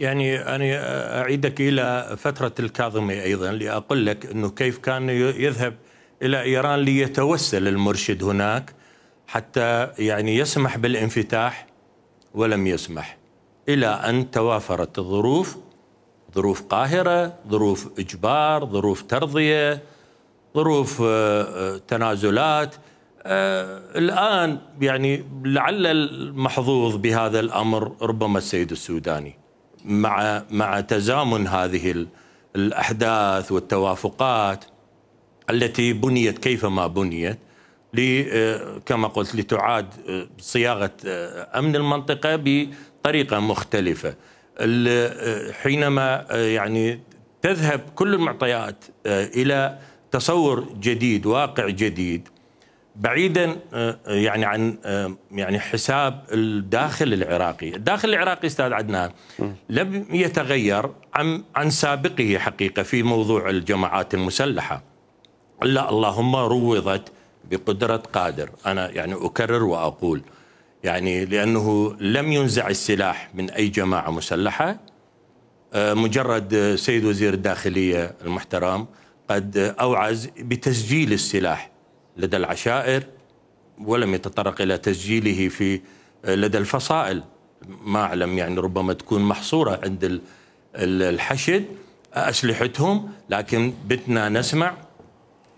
يعني أنا أعيدك إلى فترة الكاظمي أيضا لأقول لك أنه كيف كان يذهب إلى إيران ليتوسل المرشد هناك حتى يعني يسمح بالانفتاح ولم يسمح إلى أن توافرت الظروف ظروف قاهرة ظروف إجبار ظروف ترضية ظروف آه، آه، تنازلات آه، الآن يعني لعل المحظوظ بهذا الأمر ربما السيد السوداني مع مع تزامن هذه الاحداث والتوافقات التي بنيت كيفما بنيت كما قلت لتعاد صياغه امن المنطقه بطريقه مختلفه حينما يعني تذهب كل المعطيات الى تصور جديد واقع جديد بعيدا آه، آه، يعني عن آه، يعني حساب الداخل العراقي، الداخل العراقي استاذ عدنان لم يتغير عن عن سابقه حقيقه في موضوع الجماعات المسلحه. الا اللهم روضت بقدره قادر، انا يعني اكرر واقول يعني لانه لم ينزع السلاح من اي جماعه مسلحه مجرد سيد وزير الداخليه المحترم قد اوعز بتسجيل السلاح لدى العشائر ولم يتطرق الى تسجيله في آه، لدى الفصائل ما اعلم يعني ربما تكون محصوره عند الحشد اسلحتهم لكن بتنا نسمع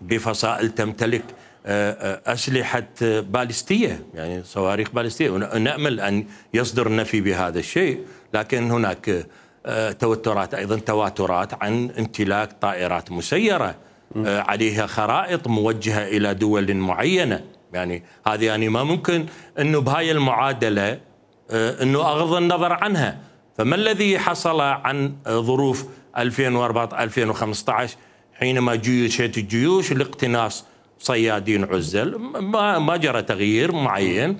بفصائل تمتلك آه، آه، اسلحه باليستيه يعني صواريخ باليستيه ونامل ان يصدر نفي بهذا الشيء لكن هناك توترات ايضا تواترات عن امتلاك طائرات مسيره آه، عليها خرائط موجهه الى دول معينه يعني هذه يعني ما ممكن انه بهاي المعادله آه، انه اغض النظر عنها فما الذي حصل عن ظروف 2014 2015 حينما جيشت الجيوش لاقتناص صيادين عزل ما ما جرى تغيير معين